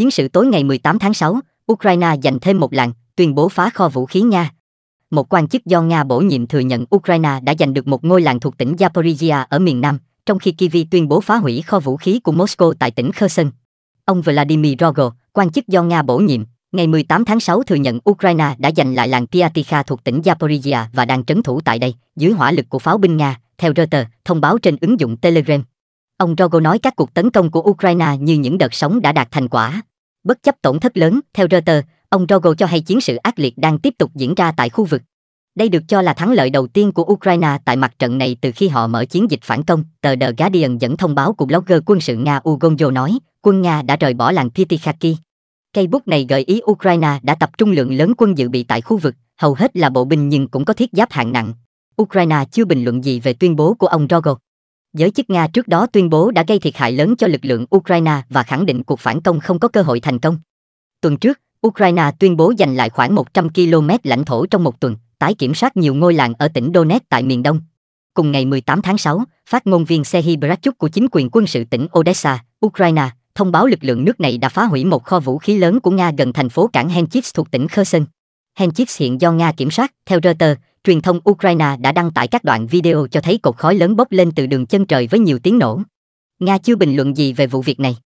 Chiến sự tối ngày 18 tháng 6, Ukraine giành thêm một làng, tuyên bố phá kho vũ khí Nga. Một quan chức do Nga bổ nhiệm thừa nhận Ukraine đã giành được một ngôi làng thuộc tỉnh Zaporizhia ở miền Nam, trong khi Kyiv tuyên bố phá hủy kho vũ khí của Moscow tại tỉnh Kherson. Ông Vladimir Rogel, quan chức do Nga bổ nhiệm, ngày 18 tháng 6 thừa nhận Ukraine đã giành lại làng Piatikha thuộc tỉnh Zaporizhia và đang trấn thủ tại đây, dưới hỏa lực của pháo binh Nga, theo Reuters, thông báo trên ứng dụng Telegram. Ông Rogel nói các cuộc tấn công của Ukraine như những đợt sóng đã đạt thành quả, Bất chấp tổn thất lớn, theo Reuters, ông Rogo cho hay chiến sự ác liệt đang tiếp tục diễn ra tại khu vực. Đây được cho là thắng lợi đầu tiên của Ukraine tại mặt trận này từ khi họ mở chiến dịch phản công. Tờ The Guardian dẫn thông báo của blogger quân sự Nga Ugonzo nói, quân Nga đã rời bỏ làng Pitykaki. Cây bút này gợi ý Ukraine đã tập trung lượng lớn quân dự bị tại khu vực, hầu hết là bộ binh nhưng cũng có thiết giáp hạng nặng. Ukraine chưa bình luận gì về tuyên bố của ông Rogov. Giới chức Nga trước đó tuyên bố đã gây thiệt hại lớn cho lực lượng Ukraine và khẳng định cuộc phản công không có cơ hội thành công. Tuần trước, Ukraine tuyên bố giành lại khoảng 100 km lãnh thổ trong một tuần, tái kiểm soát nhiều ngôi làng ở tỉnh Donetsk tại miền đông. Cùng ngày 18 tháng 6, phát ngôn viên Serhiy Brachuk của chính quyền quân sự tỉnh Odessa, Ukraine, thông báo lực lượng nước này đã phá hủy một kho vũ khí lớn của Nga gần thành phố cảng Henchits thuộc tỉnh Kherson. Henchits hiện do Nga kiểm soát, theo Reuters, truyền thông Ukraine đã đăng tải các đoạn video cho thấy cột khói lớn bốc lên từ đường chân trời với nhiều tiếng nổ. Nga chưa bình luận gì về vụ việc này.